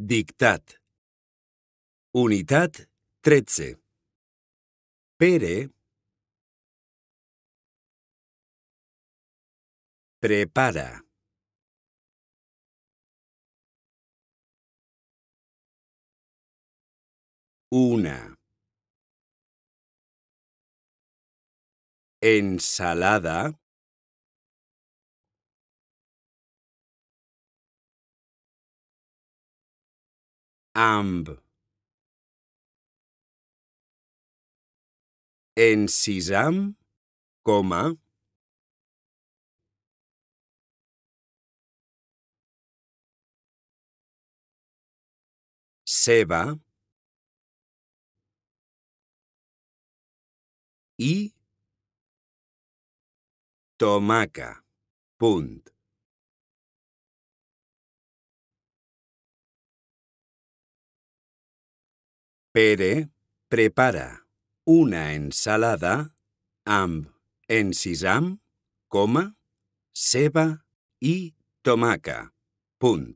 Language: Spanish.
Dictat. Unitat 13. Pere prepara. Una. Ensalada. amb. En coma. Seba. Y tomaca. Pere prepara una ensalada amb encisam, coma, ceba i tomaca. Punt.